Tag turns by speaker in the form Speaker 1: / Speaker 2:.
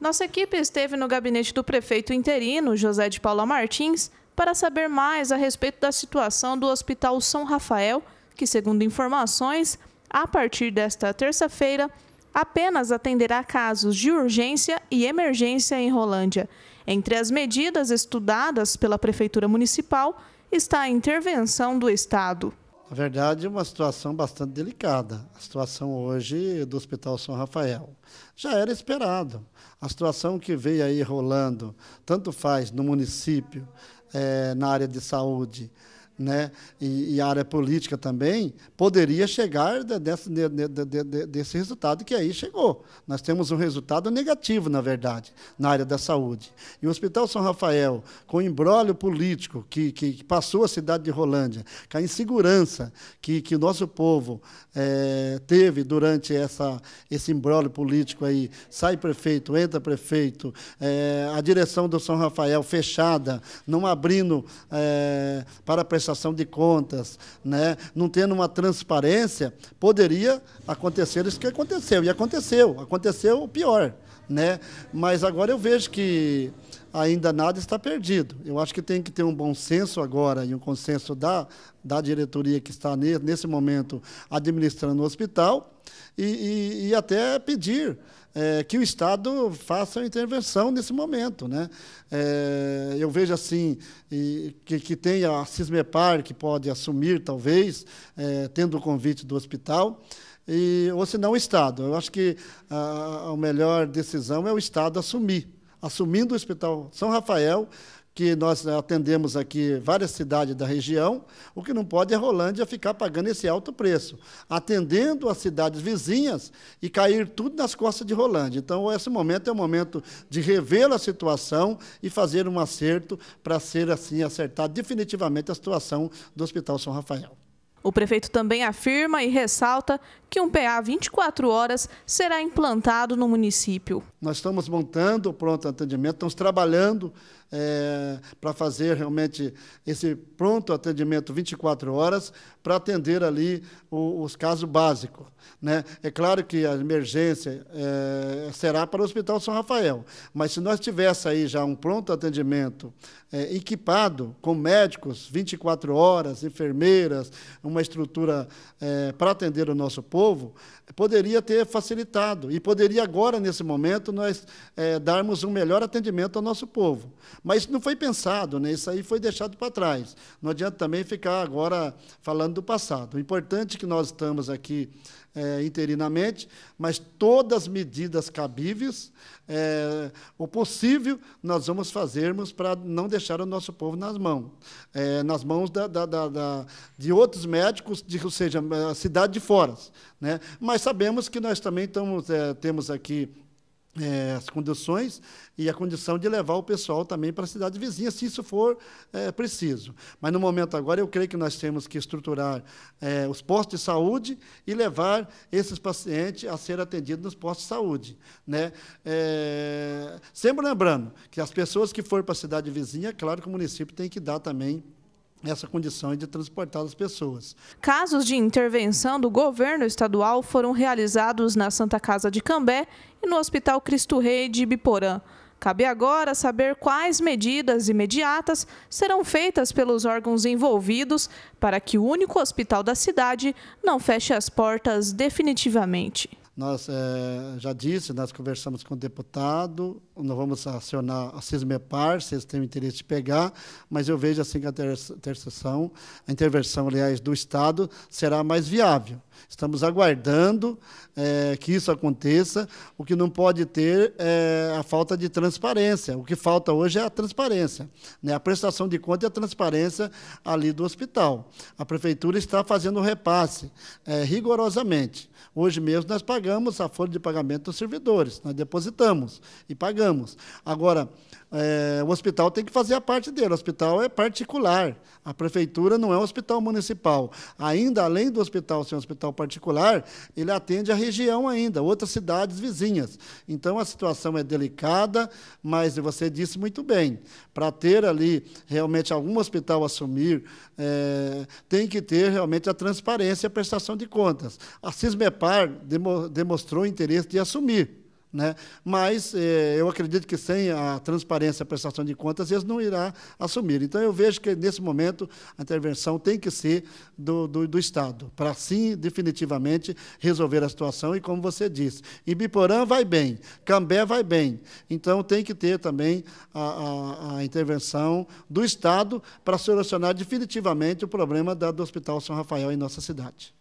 Speaker 1: Nossa equipe esteve no gabinete do prefeito interino, José de Paula Martins, para saber mais a respeito da situação do Hospital São Rafael, que, segundo informações, a partir desta terça-feira, apenas atenderá casos de urgência e emergência em Rolândia. Entre as medidas estudadas pela Prefeitura Municipal está a intervenção do Estado.
Speaker 2: Na verdade, é uma situação bastante delicada. A situação hoje do Hospital São Rafael
Speaker 1: já era esperado.
Speaker 2: A situação que veio aí rolando, tanto faz no município, é, na área de saúde, né, e, e, a área política também, poderia chegar de, desse, de, de, desse, resultado que aí chegou. Nós temos um resultado negativo, na verdade, na área da saúde. E o Hospital São Rafael, com o embrólio político que, que passou a cidade de Rolândia, com a insegurança que, que o nosso povo é, teve durante essa, esse embrólio político aí, sai prefeito, entra prefeito, é, a direção do São Rafael fechada, não abrindo é, para prestar prestação de contas, né? não tendo uma transparência, poderia acontecer isso que aconteceu. E aconteceu, aconteceu o pior. Né? Mas agora eu vejo que ainda nada está perdido. Eu acho que tem que ter um bom senso agora e um consenso da, da diretoria que está nesse momento administrando o hospital e, e, e até pedir é, que o Estado faça intervenção nesse momento. Né? É, eu vejo assim e, que, que tem a Cismepar que pode assumir, talvez, é, tendo o convite do hospital e, ou se não o Estado. Eu acho que a, a melhor decisão é o Estado assumir assumindo o Hospital São Rafael, que nós atendemos aqui várias cidades da região, o que não pode é Rolândia ficar pagando esse alto preço, atendendo as cidades vizinhas e cair tudo nas costas de Rolândia. Então, esse momento é o momento de rever a situação e fazer um acerto para ser assim acertar
Speaker 1: definitivamente a situação do Hospital São Rafael. O prefeito também afirma e ressalta que um PA 24 horas será implantado no município. Nós estamos
Speaker 2: montando o pronto atendimento, estamos trabalhando é, para fazer realmente esse pronto atendimento 24 horas para atender ali o, os casos básicos. Né? É claro que a emergência é, será para o Hospital São Rafael, mas se nós tivéssemos aí já um pronto atendimento é, equipado com médicos 24 horas, enfermeiras, uma estrutura é, para atender o nosso povo, poderia ter facilitado e poderia agora, nesse momento, nós é, darmos um melhor atendimento ao nosso povo. Mas não foi pensado, né? isso aí foi deixado para trás. Não adianta também ficar agora falando do passado. O importante é que nós estamos aqui é, interinamente, mas todas as medidas cabíveis, é, o possível, nós vamos fazermos para não deixar o nosso povo nas mãos, é, nas mãos da, da, da, de outros médicos, de, ou seja, a cidade de fora. Né? Mas sabemos que nós também estamos, é, temos aqui é, as condições e a condição de levar o pessoal também para a cidade vizinha, se isso for é, preciso. Mas, no momento agora, eu creio que nós temos que estruturar é, os postos de saúde e levar esses pacientes a ser atendidos nos postos de saúde. Né? É, sempre lembrando que as pessoas que forem para a cidade vizinha, claro que o município tem que dar também essa condição de transportar as pessoas.
Speaker 1: Casos de intervenção do governo estadual foram realizados na Santa Casa de Cambé e no Hospital Cristo Rei de Biporã. Cabe agora saber quais medidas imediatas serão feitas pelos órgãos envolvidos para que o único hospital da cidade não feche as portas definitivamente.
Speaker 2: Nós é, já disse, nós conversamos com o deputado, nós vamos acionar a CISMEPAR, se eles têm interesse de pegar, mas eu vejo assim que a interseção, a intervenção, aliás, do Estado será mais viável. Estamos aguardando é, que isso aconteça. O que não pode ter é a falta de transparência. O que falta hoje é a transparência. Né? A prestação de conta e a transparência ali do hospital. A prefeitura está fazendo o repasse é, rigorosamente. Hoje mesmo nós pagamos pagamos a folha de pagamento dos servidores, nós depositamos e pagamos. Agora, é, o hospital tem que fazer a parte dele, o hospital é particular, a prefeitura não é um hospital municipal. Ainda além do hospital ser um hospital particular, ele atende a região ainda, outras cidades vizinhas. Então a situação é delicada, mas você disse muito bem, para ter ali realmente algum hospital assumir, é, tem que ter realmente a transparência e a prestação de contas. A CISMEPAR demonstrou interesse de assumir. Né? Mas eh, eu acredito que sem a transparência, a prestação de contas, eles não irá assumir. Então eu vejo que nesse momento a intervenção tem que ser do, do, do Estado, para sim definitivamente resolver a situação e como você disse, Ibiporã vai bem, Cambé vai bem. Então tem que ter também a, a, a intervenção do Estado para solucionar definitivamente o problema da, do Hospital São Rafael em nossa cidade.